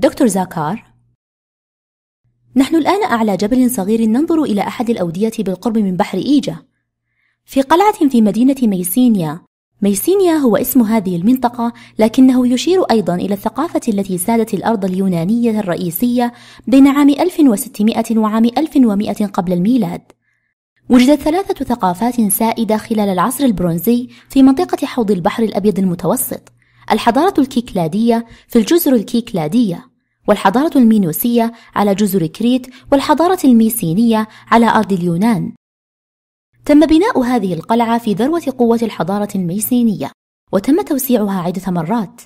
دكتور زاكار نحن الآن أعلى جبل صغير ننظر إلى أحد الأودية بالقرب من بحر إيجا في قلعة في مدينة ميسينيا ميسينيا هو اسم هذه المنطقة لكنه يشير أيضا إلى الثقافة التي سادت الأرض اليونانية الرئيسية بين عام 1600 وعام 1100 قبل الميلاد وجدت ثلاثة ثقافات سائدة خلال العصر البرونزي في منطقة حوض البحر الأبيض المتوسط الحضارة الكيكلادية في الجزر الكيكلادية والحضارة المينوسية على جزر كريت والحضارة الميسينية على أرض اليونان تم بناء هذه القلعة في ذروة قوة الحضارة الميسينية وتم توسيعها عدة مرات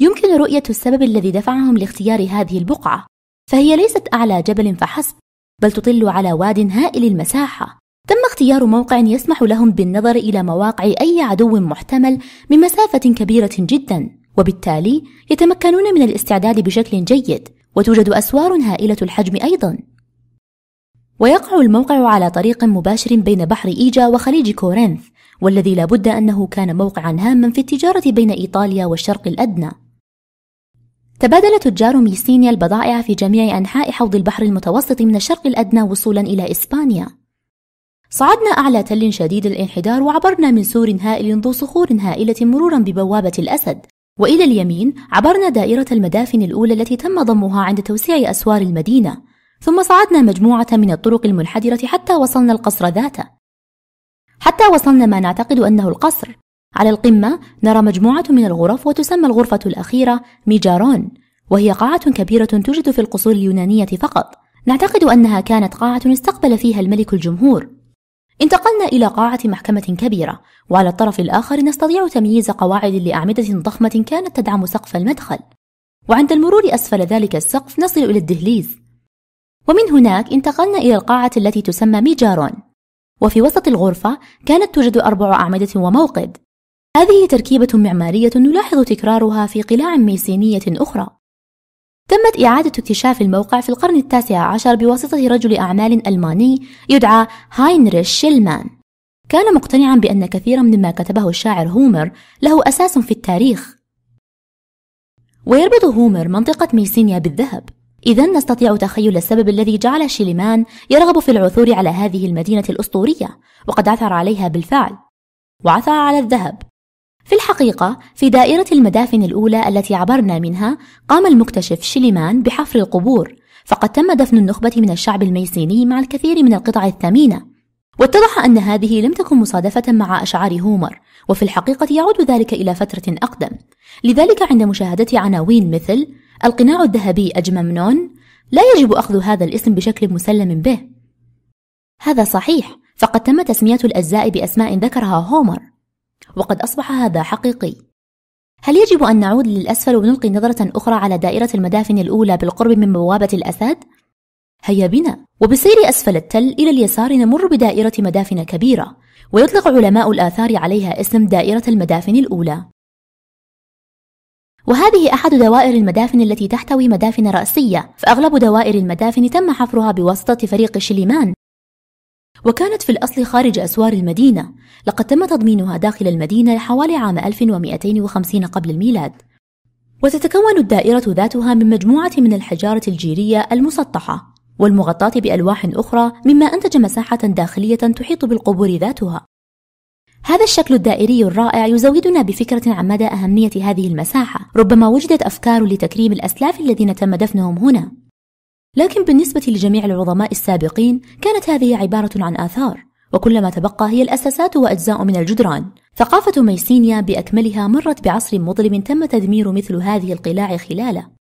يمكن رؤية السبب الذي دفعهم لاختيار هذه البقعة فهي ليست أعلى جبل فحسب بل تطل على واد هائل المساحة تم اختيار موقع يسمح لهم بالنظر إلى مواقع أي عدو محتمل من مسافة كبيرة جدا وبالتالي يتمكنون من الاستعداد بشكل جيد وتوجد أسوار هائلة الحجم أيضا ويقع الموقع على طريق مباشر بين بحر إيجا وخليج كورنث والذي لا بد أنه كان موقعا هاما في التجارة بين إيطاليا والشرق الأدنى تبادل تجار ميسينيا البضائع في جميع أنحاء حوض البحر المتوسط من الشرق الأدنى وصولا إلى إسبانيا صعدنا أعلى تل شديد الانحدار وعبرنا من سور هائل ذو صخور هائلة مرورا ببوابة الأسد وإلى اليمين عبرنا دائرة المدافن الأولى التي تم ضمها عند توسيع أسوار المدينة ثم صعدنا مجموعة من الطرق المنحدرة حتى وصلنا القصر ذاته حتى وصلنا ما نعتقد أنه القصر على القمة نرى مجموعة من الغرف وتسمى الغرفة الأخيرة ميجارون وهي قاعة كبيرة توجد في القصور اليونانية فقط نعتقد أنها كانت قاعة استقبل فيها الملك الجمهور انتقلنا إلى قاعة محكمة كبيرة وعلى الطرف الآخر نستطيع تمييز قواعد لأعمدة ضخمة كانت تدعم سقف المدخل وعند المرور أسفل ذلك السقف نصل إلى الدهليز ومن هناك انتقلنا إلى القاعة التي تسمى ميجارون وفي وسط الغرفة كانت توجد أربع أعمدة وموقد هذه تركيبة معمارية نلاحظ تكرارها في قلاع ميسينية أخرى تمت إعادة اكتشاف الموقع في القرن التاسع عشر بواسطة رجل أعمال ألماني يدعى هاينريش شيلمان كان مقتنعا بأن كثيرا مما كتبه الشاعر هومر له أساس في التاريخ ويربط هومر منطقة ميسينيا بالذهب إذا نستطيع تخيل السبب الذي جعل شيلمان يرغب في العثور على هذه المدينة الأسطورية وقد عثر عليها بالفعل وعثر على الذهب في الحقيقة في دائرة المدافن الأولى التي عبرنا منها قام المكتشف شليمان بحفر القبور فقد تم دفن النخبة من الشعب الميسيني مع الكثير من القطع الثمينة واتضح أن هذه لم تكن مصادفة مع أشعار هومر وفي الحقيقة يعود ذلك إلى فترة أقدم لذلك عند مشاهدة عناوين مثل القناع الذهبي أجممنون لا يجب أخذ هذا الاسم بشكل مسلم به هذا صحيح فقد تم تسمية الأجزاء بأسماء ذكرها هومر وقد أصبح هذا حقيقي هل يجب أن نعود للأسفل ونلقي نظرة أخرى على دائرة المدافن الأولى بالقرب من بوابة الأسد؟ هيا بنا وبسير أسفل التل إلى اليسار نمر بدائرة مدافن كبيرة ويطلق علماء الآثار عليها اسم دائرة المدافن الأولى وهذه أحد دوائر المدافن التي تحتوي مدافن رأسية فأغلب دوائر المدافن تم حفرها بواسطة فريق شليمان وكانت في الأصل خارج أسوار المدينة لقد تم تضمينها داخل المدينة حوالي عام 1250 قبل الميلاد وتتكون الدائرة ذاتها من مجموعة من الحجارة الجيرية المسطحة والمغطاة بألواح أخرى مما أنتج مساحة داخلية تحيط بالقبور ذاتها هذا الشكل الدائري الرائع يزودنا بفكرة عن مدى أهمية هذه المساحة ربما وجدت أفكار لتكريم الأسلاف الذين تم دفنهم هنا لكن بالنسبة لجميع العظماء السابقين كانت هذه عبارة عن آثار وكل ما تبقى هي الأساسات وأجزاء من الجدران ثقافة ميسينيا بأكملها مرت بعصر مظلم تم تدمير مثل هذه القلاع خلاله